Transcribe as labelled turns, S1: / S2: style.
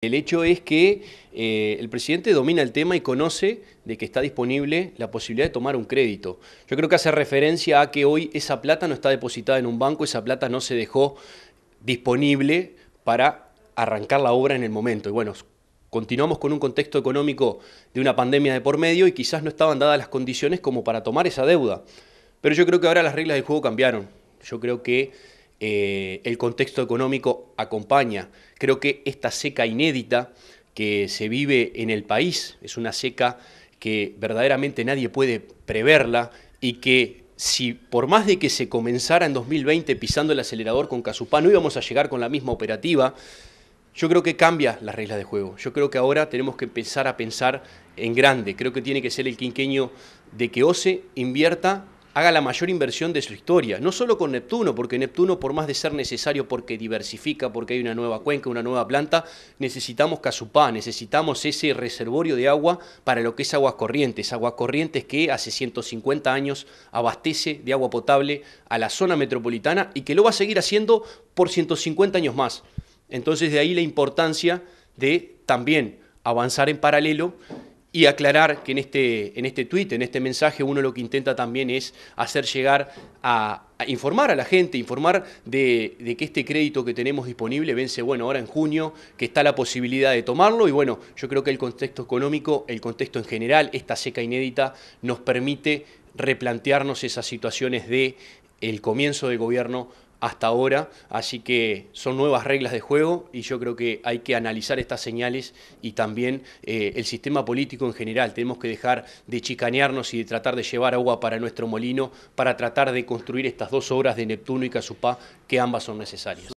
S1: El hecho es que eh, el presidente domina el tema y conoce de que está disponible la posibilidad de tomar un crédito. Yo creo que hace referencia a que hoy esa plata no está depositada en un banco, esa plata no se dejó disponible para arrancar la obra en el momento. Y bueno, continuamos con un contexto económico de una pandemia de por medio y quizás no estaban dadas las condiciones como para tomar esa deuda. Pero yo creo que ahora las reglas del juego cambiaron. Yo creo que eh, el contexto económico acompaña. Creo que esta seca inédita que se vive en el país es una seca que verdaderamente nadie puede preverla y que si por más de que se comenzara en 2020 pisando el acelerador con Casupán no íbamos a llegar con la misma operativa, yo creo que cambia las reglas de juego. Yo creo que ahora tenemos que empezar a pensar en grande. Creo que tiene que ser el quinqueño de que OCE invierta haga la mayor inversión de su historia, no solo con Neptuno, porque Neptuno por más de ser necesario porque diversifica, porque hay una nueva cuenca, una nueva planta, necesitamos casupá, necesitamos ese reservorio de agua para lo que es aguas corrientes, aguas corrientes que hace 150 años abastece de agua potable a la zona metropolitana y que lo va a seguir haciendo por 150 años más. Entonces de ahí la importancia de también avanzar en paralelo y aclarar que en este, en este tuit, en este mensaje, uno lo que intenta también es hacer llegar a, informar a la gente, informar de, que este crédito que tenemos disponible vence, bueno, ahora en junio, que está la posibilidad de tomarlo y bueno, yo creo que el contexto económico, el contexto en general, esta seca inédita nos permite replantearnos esas situaciones de el comienzo del gobierno hasta ahora, así que son nuevas reglas de juego y yo creo que hay que analizar estas señales y también eh, el sistema político en general. Tenemos que dejar de chicanearnos y de tratar de llevar agua para nuestro molino para tratar de construir estas dos obras de Neptuno y Casupá que ambas son necesarias.